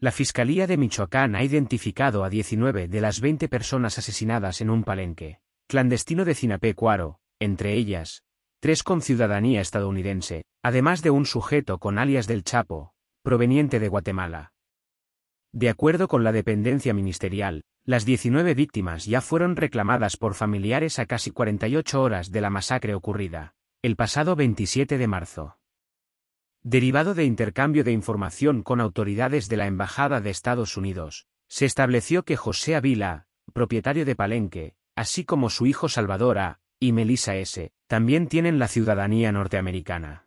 La Fiscalía de Michoacán ha identificado a 19 de las 20 personas asesinadas en un palenque clandestino de Cinapé Cuaro, entre ellas, tres con ciudadanía estadounidense, además de un sujeto con alias del Chapo, proveniente de Guatemala. De acuerdo con la dependencia ministerial, las 19 víctimas ya fueron reclamadas por familiares a casi 48 horas de la masacre ocurrida, el pasado 27 de marzo derivado de intercambio de información con autoridades de la Embajada de Estados Unidos, se estableció que José Avila, propietario de Palenque, así como su hijo Salvadora, y Melissa S., también tienen la ciudadanía norteamericana.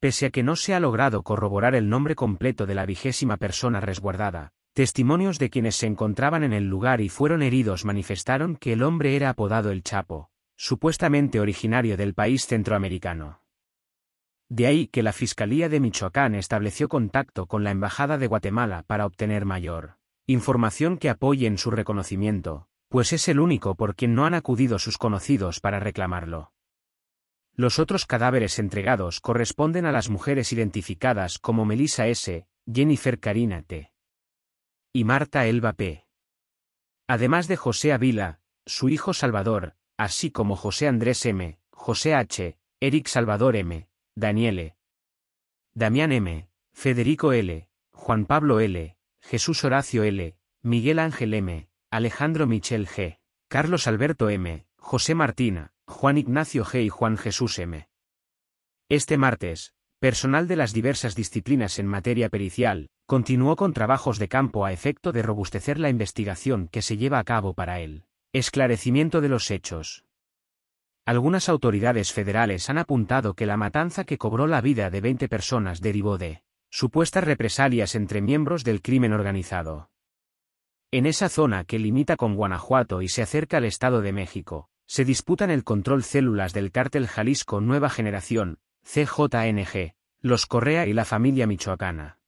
Pese a que no se ha logrado corroborar el nombre completo de la vigésima persona resguardada, testimonios de quienes se encontraban en el lugar y fueron heridos manifestaron que el hombre era apodado El Chapo, supuestamente originario del país centroamericano. De ahí que la Fiscalía de Michoacán estableció contacto con la Embajada de Guatemala para obtener mayor información que apoye en su reconocimiento, pues es el único por quien no han acudido sus conocidos para reclamarlo. Los otros cadáveres entregados corresponden a las mujeres identificadas como Melissa S., Jennifer Karina T. y Marta Elba P. Además de José Avila, su hijo Salvador, así como José Andrés M., José H., Eric Salvador M., Daniele. Damián M., Federico L., Juan Pablo L., Jesús Horacio L., Miguel Ángel M., Alejandro Michel G., Carlos Alberto M., José Martina, Juan Ignacio G. y Juan Jesús M. Este martes, personal de las diversas disciplinas en materia pericial, continuó con trabajos de campo a efecto de robustecer la investigación que se lleva a cabo para él esclarecimiento de los hechos, algunas autoridades federales han apuntado que la matanza que cobró la vida de 20 personas derivó de supuestas represalias entre miembros del crimen organizado. En esa zona que limita con Guanajuato y se acerca al Estado de México, se disputan el control células del cártel Jalisco Nueva Generación, CJNG, los Correa y la familia michoacana.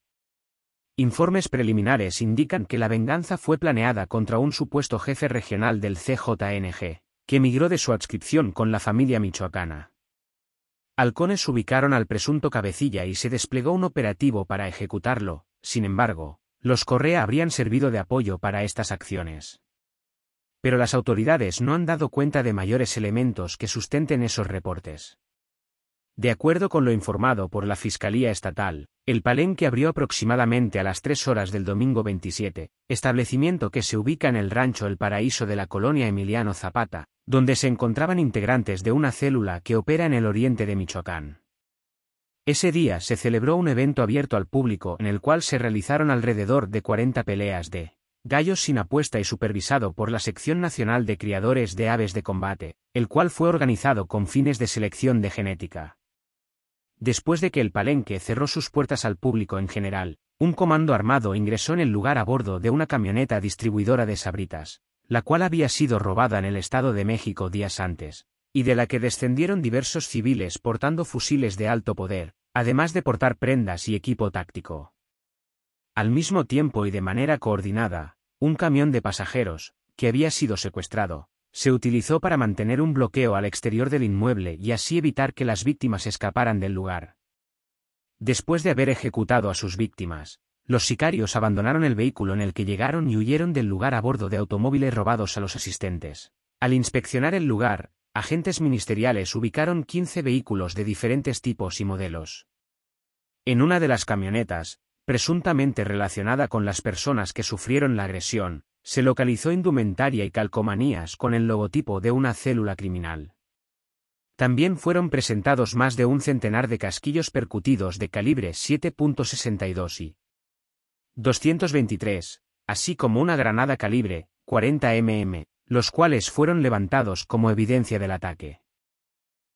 Informes preliminares indican que la venganza fue planeada contra un supuesto jefe regional del CJNG, que emigró de su adscripción con la familia michoacana. Halcones ubicaron al presunto cabecilla y se desplegó un operativo para ejecutarlo, sin embargo, los Correa habrían servido de apoyo para estas acciones. Pero las autoridades no han dado cuenta de mayores elementos que sustenten esos reportes. De acuerdo con lo informado por la Fiscalía Estatal, el palenque abrió aproximadamente a las 3 horas del domingo 27, establecimiento que se ubica en el rancho El Paraíso de la colonia Emiliano Zapata, donde se encontraban integrantes de una célula que opera en el oriente de Michoacán. Ese día se celebró un evento abierto al público en el cual se realizaron alrededor de 40 peleas de gallos sin apuesta y supervisado por la Sección Nacional de Criadores de Aves de Combate, el cual fue organizado con fines de selección de genética. Después de que el palenque cerró sus puertas al público en general, un comando armado ingresó en el lugar a bordo de una camioneta distribuidora de sabritas, la cual había sido robada en el Estado de México días antes, y de la que descendieron diversos civiles portando fusiles de alto poder, además de portar prendas y equipo táctico. Al mismo tiempo y de manera coordinada, un camión de pasajeros, que había sido secuestrado, se utilizó para mantener un bloqueo al exterior del inmueble y así evitar que las víctimas escaparan del lugar. Después de haber ejecutado a sus víctimas, los sicarios abandonaron el vehículo en el que llegaron y huyeron del lugar a bordo de automóviles robados a los asistentes. Al inspeccionar el lugar, agentes ministeriales ubicaron 15 vehículos de diferentes tipos y modelos. En una de las camionetas, presuntamente relacionada con las personas que sufrieron la agresión, se localizó indumentaria y calcomanías con el logotipo de una célula criminal. También fueron presentados más de un centenar de casquillos percutidos de calibre 7.62 y 223, así como una granada calibre 40 mm, los cuales fueron levantados como evidencia del ataque.